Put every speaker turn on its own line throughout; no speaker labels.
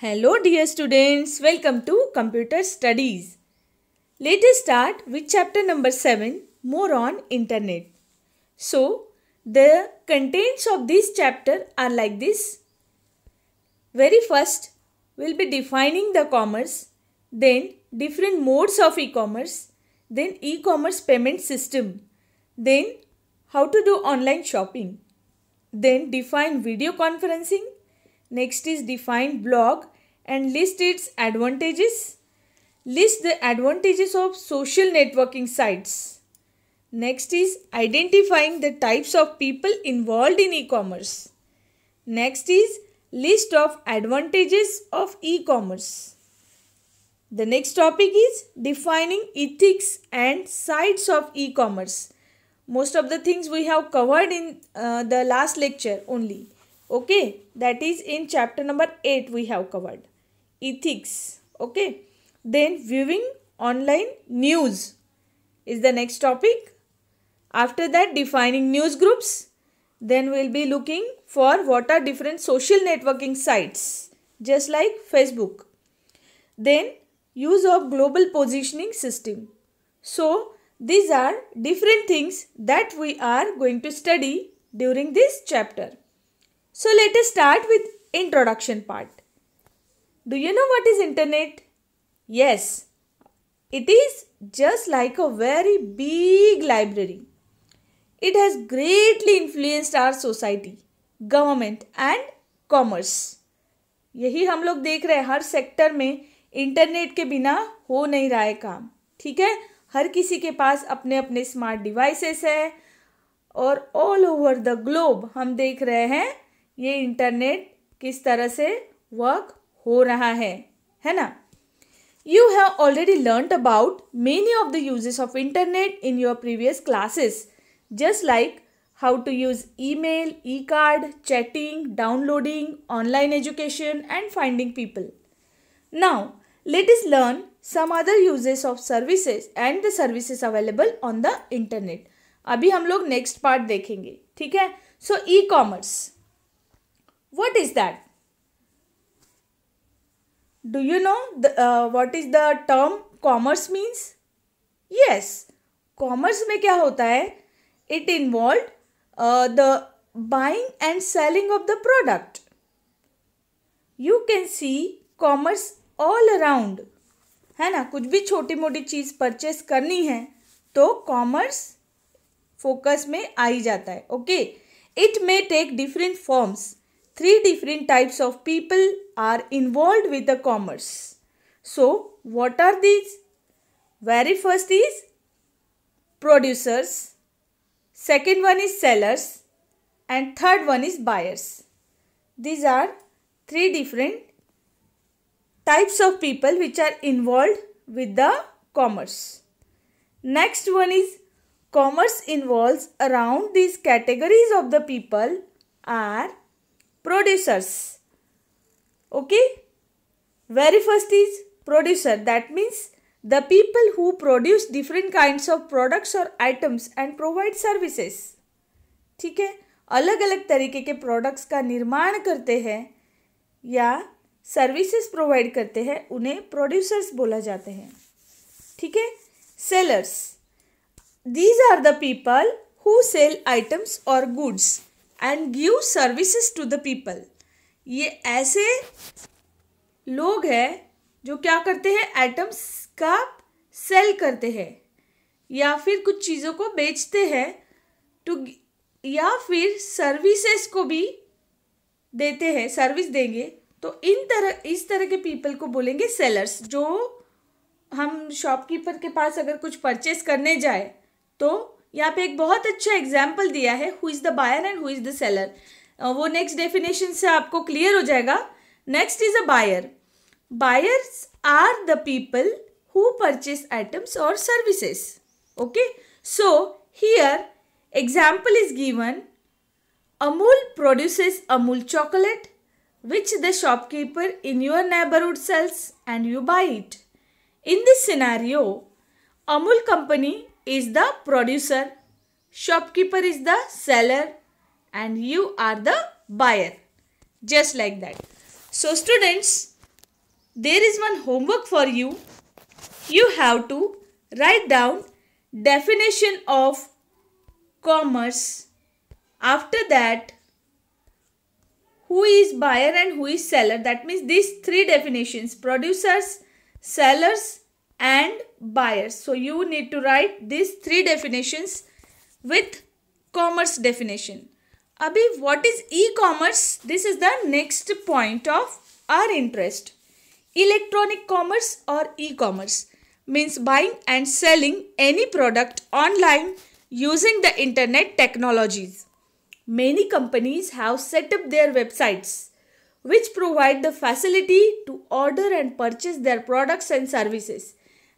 Hello dear students, welcome to Computer Studies. Let us start with chapter number 7, More on Internet. So, the contents of this chapter are like this. Very first, we'll be defining the commerce, then different modes of e-commerce, then e-commerce payment system, then how to do online shopping, then define video conferencing, Next is define blog and list its advantages. List the advantages of social networking sites. Next is identifying the types of people involved in e-commerce. Next is list of advantages of e-commerce. The next topic is defining ethics and sites of e-commerce. Most of the things we have covered in uh, the last lecture only okay that is in chapter number 8 we have covered ethics okay then viewing online news is the next topic after that defining news groups then we'll be looking for what are different social networking sites just like facebook then use of global positioning system so these are different things that we are going to study during this chapter So let us start with introduction part. Do you know what is internet? Yes, it is just like a very big library. It has greatly influenced our society, government and commerce. यही हम लोग देख रहे हैं हर sector में internet के बिना हो नहीं रहा है काम ठीक है हर किसी के पास अपने अपने स्मार्ट डिवाइसेस है और ऑल ओवर द ग्लोब हम देख रहे हैं ये इंटरनेट किस तरह से वर्क हो रहा है है ना you have already learn about many of the uses of internet in your previous classes just like how to use email e card chatting downloading online education and finding people now let us learn some other uses of services and the services available on the internet अभी हम लोग next part देखेंगे ठीक है so e commerce what is that do you know the, uh, what is the term commerce means yes commerce mein kya hota hai it involved uh, the buying and selling of the product you can see commerce all around है ना कुछ भी छोटी मोटी चीज़ purchase करनी है तो commerce focus में आ ही जाता है okay it may take different forms three different types of people are involved with the commerce. So, what are these? Very first is producers, second one is sellers and third one is buyers. These are three different types of people which are involved with the commerce. Next one is commerce involves around these categories of the people are producers okay very first is producer that means the people who produce different kinds of products or items and provide services ठीक है अलग अलग तरीके के products का निर्माण करते हैं या सर्विसेज प्रोवाइड करते हैं उन्हें प्रोड्यूसर्स बोला जाते हैं ठीक है sellers these are the people who sell items और goods and give services to the people ये ऐसे लोग हैं जो क्या करते हैं एटम्स का सेल करते हैं या फिर कुछ चीज़ों को बेचते हैं टू या फिर सर्विसेज को भी देते हैं सर्विस देंगे तो इन तरह इस तरह के पीपल को बोलेंगे सेलर्स जो हम शॉपकीपर के पास अगर कुछ परचेस करने जाए तो यहाँ पे एक बहुत अच्छा एग्जाम्पल दिया है who is the buyer and who is the seller वो नेक्स्ट डेफिनेशन से आपको क्लियर हो जाएगा next is a buyer buyers are the people who purchase items और services okay so here example is given Amul produces Amul chocolate which the shopkeeper in your neighbourhood sells and you buy it in this scenario, Amul company is the producer, shopkeeper is the seller and you are the buyer. Just like that. So students, there is one homework for you. You have to write down definition of commerce. After that, who is buyer and who is seller. That means these three definitions, producers, sellers and buyers. So you need to write these three definitions with commerce definition. Abhi, what is e-commerce? This is the next point of our interest. Electronic commerce or e-commerce means buying and selling any product online using the internet technologies. Many companies have set up their websites which provide the facility to order and purchase their products and services.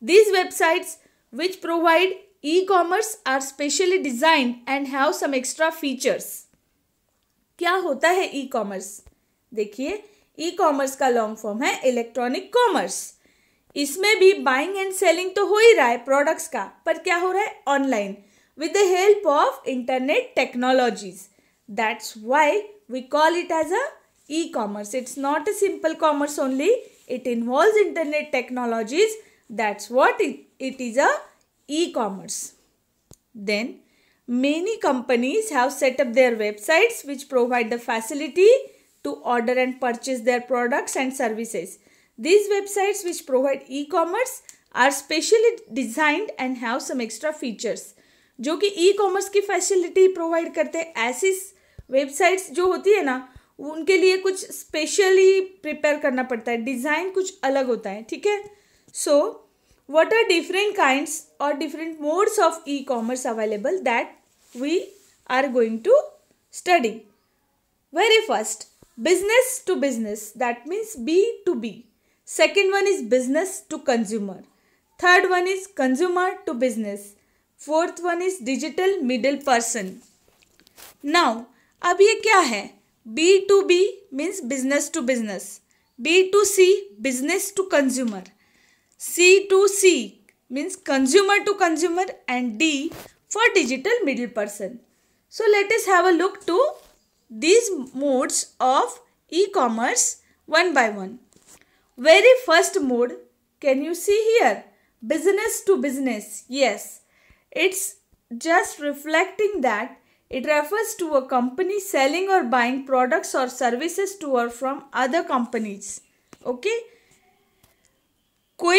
These websites which provide e-commerce are specially designed and have some extra features. क्या होता है e commerce देखिए e commerce का long form है electronic commerce इसमें भी buying and selling तो हो ही रहा है प्रोडक्ट्स का पर क्या हो रहा है online with the help of internet technologies that's why we call it as a e commerce it's not a simple commerce only it involve internet technologies That's what it, it is a e-commerce. Then many companies have set up their websites which provide the facility to order and purchase their products and services. These websites which provide e-commerce are specially designed and have some extra features. जो कि e commerce की facility provide करते हैं ऐसी websites जो होती है ना उनके लिए कुछ स्पेशली प्रिपेयर करना पड़ता है डिज़ाइन कुछ अलग होता है ठीक है So, what are different kinds or different modes of e-commerce available that we are going to study? Very first, business to business that means B to B. Second one is business to consumer. Third one is consumer to business. Fourth one is digital middle person. Now, अब ये क्या है? B B B means business to business. B B C business to consumer. C to C means consumer to consumer and D for digital middle person. So let us have a look to these modes of e-commerce one by one. Very first mode, can you see here? Business to business, yes. It's just reflecting that it refers to a company selling or buying products or services to or from other companies. Okay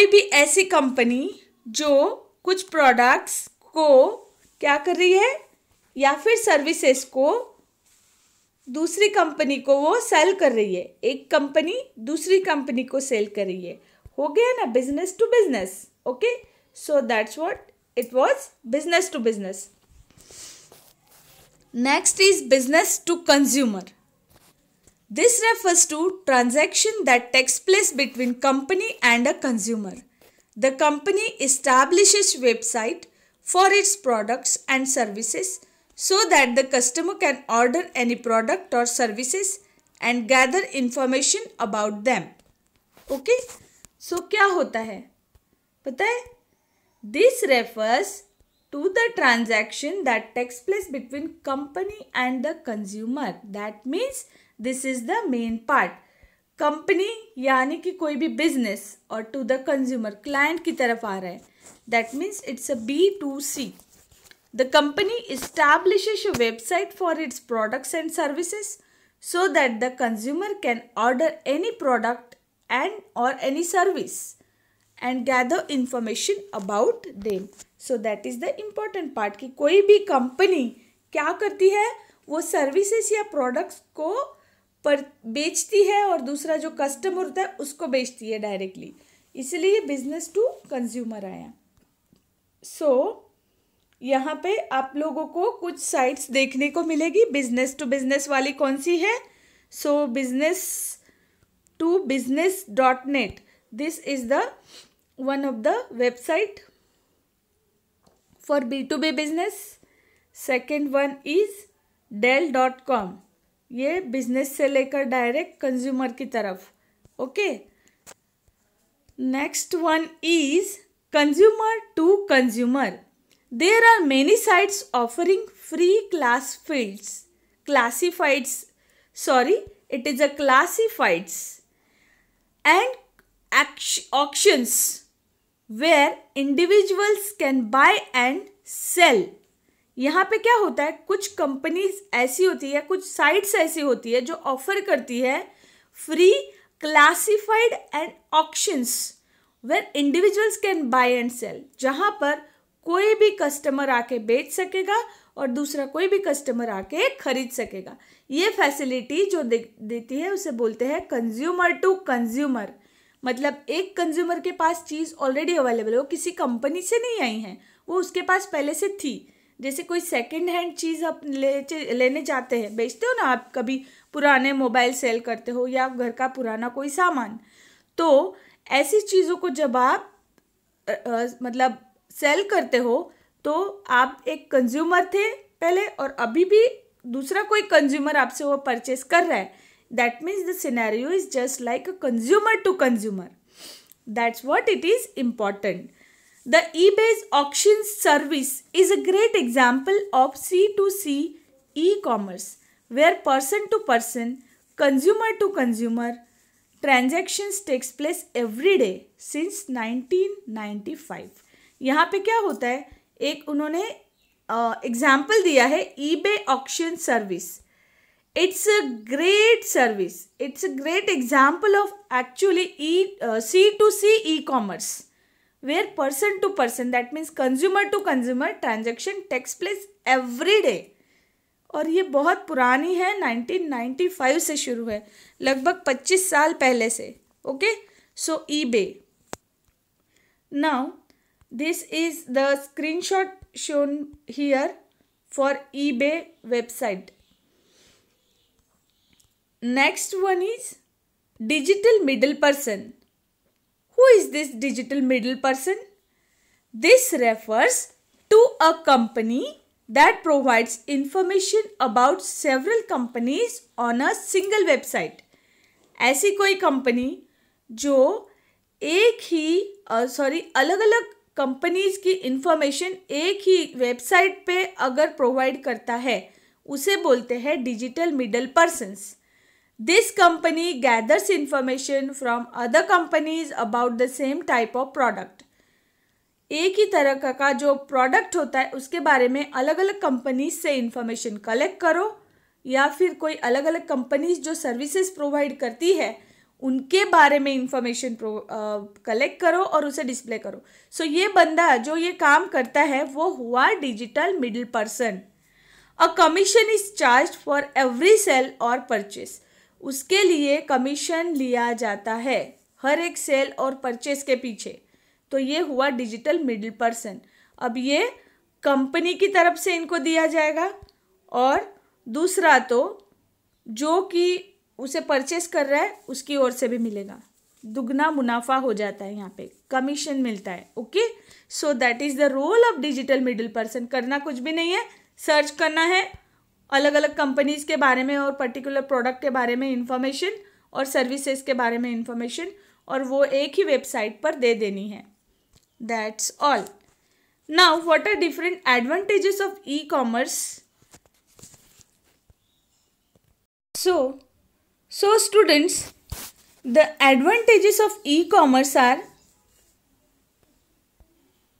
कोई भी ऐसी company जो कुछ products को क्या कर रही है या फिर सर्विसेज को दूसरी कंपनी को वो सेल कर रही है एक कंपनी दूसरी कंपनी को सेल कर रही है हो गया ना business to business okay so that's what it was business to business next is business to consumer This refers to transaction that takes place between company and a consumer. The company establishes website for its products and services so that the customer can order any product or services and gather information about them. Okay? So क्या होता है पता है This refers to the transaction that takes place between company and the consumer. That means this is the main part company यानी कि कोई भी business और टू द कंज्यूमर क्लाइंट की तरफ आ रहा है that means it's a B to C the company establish website for its products and services so that the consumer can order any product and और any service and gather information about them so that is the important part कि कोई भी company क्या करती है वो services या products को पर बेचती है और दूसरा जो कस्टमर होता है उसको बेचती है डायरेक्टली इसलिए बिजनेस टू कंज्यूमर आया सो so, यहाँ पे आप लोगों को कुछ साइट्स देखने को मिलेगी बिजनेस टू बिजनेस वाली कौन सी है so business to business dot net this is the one of the website for B to B business second one is Dell dot com ये बिजनेस से लेकर डायरेक्ट कंज्यूमर की तरफ okay next one is consumer to consumer there are many sites offering free class fields classifieds sorry it is a classifieds and options where individuals can buy and sell यहाँ पे क्या होता है कुछ companies ऐसी होती है कुछ साइट्स ऐसी होती है जो ऑफर करती है free classified and options where individuals can buy and sell जहाँ पर कोई भी कस्टमर आके बेच सकेगा और दूसरा कोई भी कस्टमर आके खरीद सकेगा ये फैसिलिटी जो दे, देती है उसे बोलते हैं कंज्यूमर टू कंज्यूमर मतलब एक कंज्यूमर के पास चीज़ ऑलरेडी अवेलेबल है वो किसी कंपनी से नहीं आई है वो उसके पास पहले से थी जैसे कोई सेकेंड हैंड चीज़ आप ले लेने जाते हैं बेचते हो ना आप कभी पुराने मोबाइल सेल करते हो या घर का पुराना कोई सामान तो ऐसी चीज़ों को जब आप आ, आ, मतलब सेल करते हो तो आप एक कंज्यूमर थे पहले और अभी भी दूसरा कोई कंज्यूमर आपसे वो परचेस कर रहा है that means the scenario is just like a consumer to consumer that's what it is important The eBay's auction service is a great example of C2C e-commerce where person to person, consumer to consumer transactions takes place every day since 1995. यहाँ पे क्या होता है एक उन्होंने example uh, दिया है eBay auction service it's a great service it's a great example of actually E C to C e commerce where person to person that means consumer to consumer transaction takes place every day और ये बहुत पुरानी है 1995 से शुरू है लगभग 25 साल पहले से okay so eBay now this is the screenshot shown here for eBay website next one is digital middle person Who is this digital middle person? This refers to a company that provides information about several companies on a single website. ऐसी कोई company जो एक ही sorry अलग अलग companies की information एक ही website पे अगर प्रोवाइड करता है उसे बोलते हैं digital middle persons This company gathers information from other companies about the same type of product. एक ही तरह का, का जो प्रोडक्ट होता है उसके बारे में अलग अलग कंपनीज से इन्फॉर्मेशन कलेक्ट करो या फिर कोई अलग अलग कंपनीज जो सर्विसेज प्रोवाइड करती है उनके बारे में इंफॉर्मेशन कलेक्ट करो और उसे डिस्प्ले करो सो so, ये बंदा जो ये काम करता है वो हुआ digital middle person a commission is charge for every sale और परचेस उसके लिए कमीशन लिया जाता है हर एक सेल और परचेस के पीछे तो ये हुआ डिजिटल मिडिल पर्सन अब ये कंपनी की तरफ से इनको दिया जाएगा और दूसरा तो जो कि उसे परचेस कर रहा है उसकी ओर से भी मिलेगा दुगना मुनाफा हो जाता है यहाँ पे कमीशन मिलता है okay so that is the role of digital middle person करना कुछ भी नहीं है सर्च करना है अलग अलग कंपनीज़ के बारे में और पर्टिकुलर प्रोडक्ट के बारे में इंफॉर्मेशन और सर्विसेज के बारे में इंफॉर्मेशन और वो एक ही वेबसाइट पर दे देनी है that's all now what are different advantages of e commerce so so students the advantages of e commerce are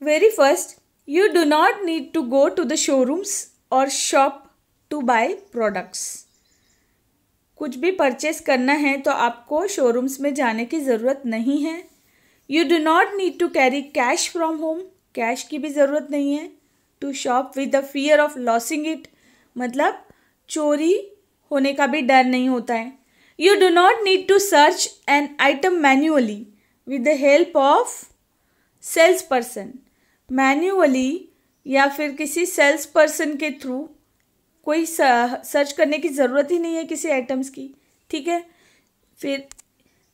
very first you do not need to go to the showrooms और shop to buy products कुछ भी purchase करना है तो आपको showrooms में जाने की ज़रूरत नहीं है you do not need to carry cash from home cash की भी ज़रूरत नहीं है to shop with the fear of losing it मतलब चोरी होने का भी डर नहीं होता है you do not need to search an item manually with the help of sales person manually या फिर किसी सेल्स पर्सन के थ्रू कोई सर्च करने की ज़रूरत ही नहीं है किसी आइटम्स की ठीक है फिर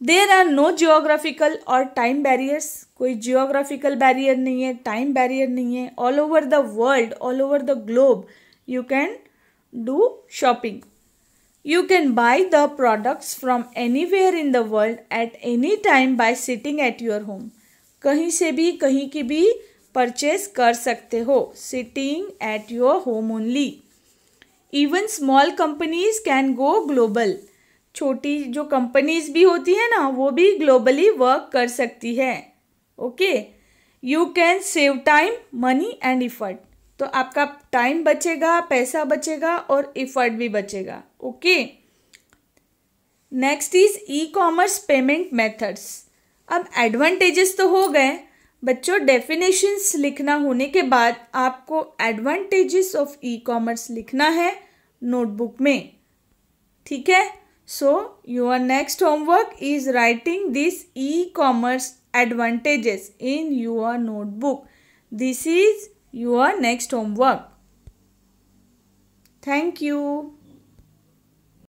देर आर नो जियोग्राफिकल और टाइम बैरियर्स कोई जियोग्राफिकल बैरियर नहीं है टाइम बैरियर नहीं है all over the world all over the globe you can do shopping can can the products products anywhere in the world at any time by sitting at your home कहीं से भी कहीं की भी purchase कर सकते हो sitting at your home only even small companies can go global छोटी जो कंपनीज भी होती है ना वो भी ग्लोबली वर्क कर सकती है okay you can save time money and effort तो आपका टाइम बचेगा पैसा बचेगा और इफर्ट भी बचेगा okay next is e commerce payment methods अब एडवांटेजेस तो हो गए बच्चों डेफिनेशंस लिखना होने के बाद आपको एडवांटेजेस ऑफ ई कॉमर्स लिखना है नोटबुक में ठीक है so your next homework is writing this e commerce advantages in your notebook this is your next homework thank you